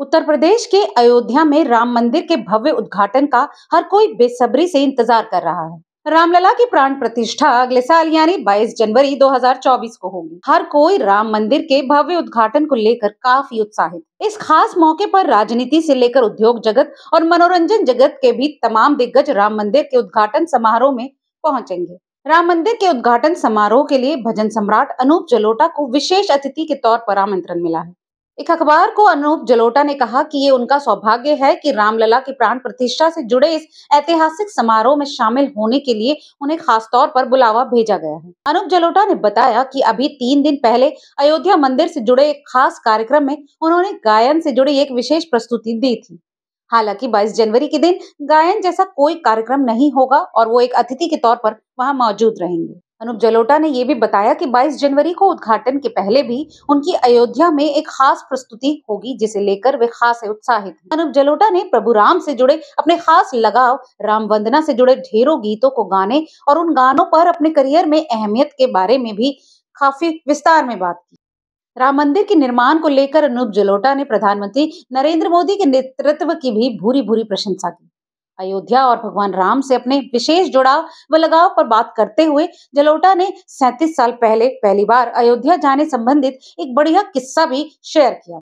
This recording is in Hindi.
उत्तर प्रदेश के अयोध्या में राम मंदिर के भव्य उद्घाटन का हर कोई बेसब्री से इंतजार कर रहा है रामलला की प्राण प्रतिष्ठा अगले साल यानी 22 जनवरी 2024 को होगी हर कोई राम मंदिर के भव्य उद्घाटन को लेकर काफी उत्साहित इस खास मौके पर राजनीति से लेकर उद्योग जगत और मनोरंजन जगत के भी तमाम दिग्गज राम मंदिर के उद्घाटन समारोह में पहुंचेंगे राम मंदिर के उद्घाटन समारोह के लिए भजन सम्राट अनूप जलोटा को विशेष अतिथि के तौर पर आमंत्रण मिला है एक अखबार को अनूप जलोटा ने कहा कि ये उनका सौभाग्य है कि रामलला की प्राण प्रतिष्ठा से जुड़े इस ऐतिहासिक समारोह में शामिल होने के लिए उन्हें खास तौर पर बुलावा भेजा गया है अनूप जलोटा ने बताया कि अभी तीन दिन पहले अयोध्या मंदिर से जुड़े एक खास कार्यक्रम में उन्होंने गायन से जुड़ी एक विशेष प्रस्तुति दी थी हालांकि 22 जनवरी के दिन गायन जैसा कोई कार्यक्रम नहीं होगा और वो एक अतिथि के तौर पर वहां मौजूद रहेंगे अनूप जलोटा ने यह भी बताया कि 22 जनवरी को उद्घाटन के पहले भी उनकी अयोध्या में एक खास प्रस्तुति होगी जिसे लेकर वे खास उत्साहित अनूप जलोटा ने प्रभु राम से जुड़े अपने खास लगाव राम वंदना से जुड़े ढेरों गीतों को गाने और उन गानों पर अपने करियर में अहमियत के बारे में भी काफी विस्तार में बात की राम मंदिर के निर्माण को लेकर अनूप जलोटा ने प्रधानमंत्री नरेंद्र मोदी के नेतृत्व की भी भूरी भूरी प्रशंसा की अयोध्या और भगवान राम से अपने विशेष जुड़ाव व लगाव पर बात करते हुए जलोटा ने 37 साल पहले पहली बार अयोध्या जाने संबंधित एक बढ़िया किस्सा भी शेयर किया